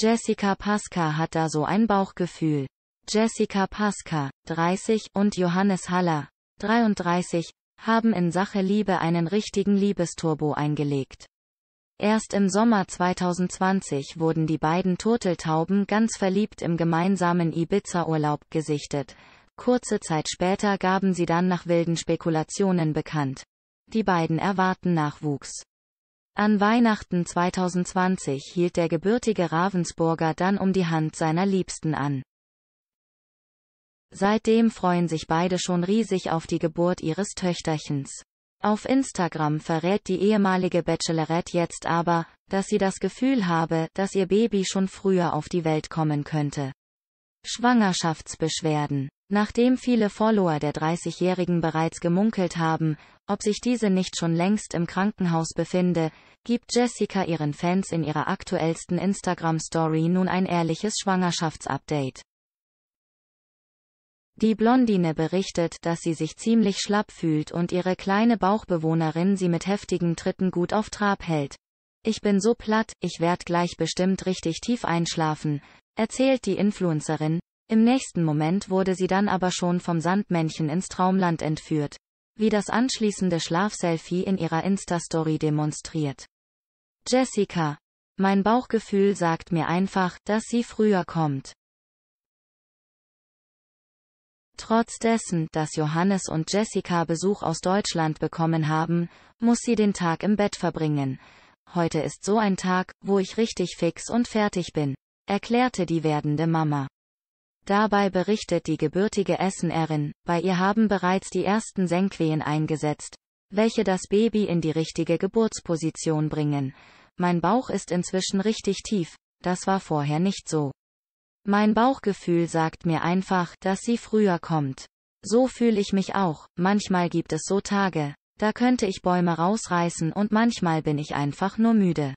Jessica Pasca hat da so ein Bauchgefühl. Jessica Pasca, 30, und Johannes Haller, 33, haben in Sache Liebe einen richtigen Liebesturbo eingelegt. Erst im Sommer 2020 wurden die beiden Turteltauben ganz verliebt im gemeinsamen Ibiza-Urlaub gesichtet. Kurze Zeit später gaben sie dann nach wilden Spekulationen bekannt. Die beiden erwarten Nachwuchs. An Weihnachten 2020 hielt der gebürtige Ravensburger dann um die Hand seiner Liebsten an. Seitdem freuen sich beide schon riesig auf die Geburt ihres Töchterchens. Auf Instagram verrät die ehemalige Bachelorette jetzt aber, dass sie das Gefühl habe, dass ihr Baby schon früher auf die Welt kommen könnte. Schwangerschaftsbeschwerden Nachdem viele Follower der 30-Jährigen bereits gemunkelt haben, ob sich diese nicht schon längst im Krankenhaus befinde, gibt Jessica ihren Fans in ihrer aktuellsten Instagram-Story nun ein ehrliches Schwangerschaftsupdate. Die Blondine berichtet, dass sie sich ziemlich schlapp fühlt und ihre kleine Bauchbewohnerin sie mit heftigen Tritten gut auf Trab hält. Ich bin so platt, ich werd gleich bestimmt richtig tief einschlafen, erzählt die Influencerin, im nächsten Moment wurde sie dann aber schon vom Sandmännchen ins Traumland entführt, wie das anschließende Schlafselfie in ihrer Insta-Story demonstriert. Jessica. Mein Bauchgefühl sagt mir einfach, dass sie früher kommt. Trotz dessen, dass Johannes und Jessica Besuch aus Deutschland bekommen haben, muss sie den Tag im Bett verbringen. Heute ist so ein Tag, wo ich richtig fix und fertig bin, erklärte die werdende Mama. Dabei berichtet die gebürtige Essenerin, bei ihr haben bereits die ersten Senkwehen eingesetzt, welche das Baby in die richtige Geburtsposition bringen. Mein Bauch ist inzwischen richtig tief, das war vorher nicht so. Mein Bauchgefühl sagt mir einfach, dass sie früher kommt. So fühle ich mich auch, manchmal gibt es so Tage, da könnte ich Bäume rausreißen und manchmal bin ich einfach nur müde.